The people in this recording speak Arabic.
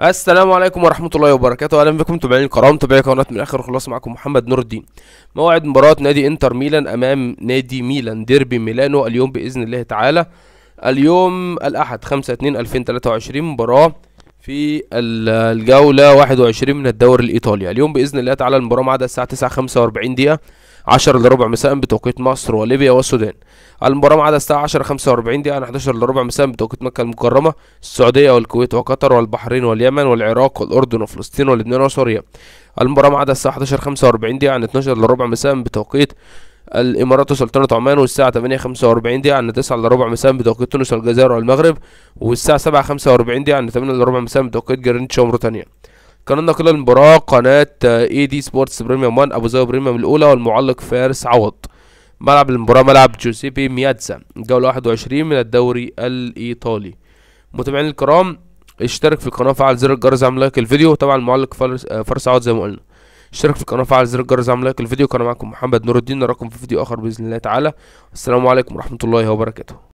السلام عليكم ورحمة الله وبركاته أهلا بكم متابعين الكرام متابعي قناة من الآخر خلاص معكم محمد نور الدين موعد مباراة نادي إنتر ميلان أمام نادي ميلان ديربي ميلانو اليوم بإذن الله تعالى اليوم الأحد 5 2 2023 مباراة في الجولة 21 من الدوري الإيطالي اليوم بإذن الله تعالى المباراة ميعادها الساعة 9:45 دقيقة 10 الا ربع مساء بتوقيت مصر وليبيا والسودان المباراة ميعادها الساعة 10:45 دقيقة عن 11 الا ربع مساء بتوقيت مكة المكرمة السعودية والكويت وقطر والبحرين واليمن والعراق والأردن وفلسطين ولبنان وسوريا المباراة ميعادها الساعة 11:45 دقيقة عن 12 الا ربع مساء بتوقيت الامارات وسلطنه عمان والساعه 8:45 دقيقه عن 9 الا ربع مساء بتوقيت تونس والجزائر والمغرب والساعه 7:45 دقيقه عن 8 الا ربع مساء بتوقيت جرينتش وموريتانيا قناه نقل المباراه قناه اي دي سبورتس بريميوم 1 ابو ظبي بريميوم الاولى والمعلق فارس عوض ملعب المباراه ملعب جوزيبي مياتزا جوله 21 من الدوري الايطالي متابعينا الكرام اشترك في القناه وفعل زر الجرس عشان لايك الفيديو طبعا المعلق آه، فارس عوض زي ما قلنا اشترك في القناه وفعل زر الجرس وزعمل لايك للفيديو كان معاكم محمد نور الدين نراكم في فيديو اخر باذن الله تعالى السلام عليكم ورحمه الله وبركاته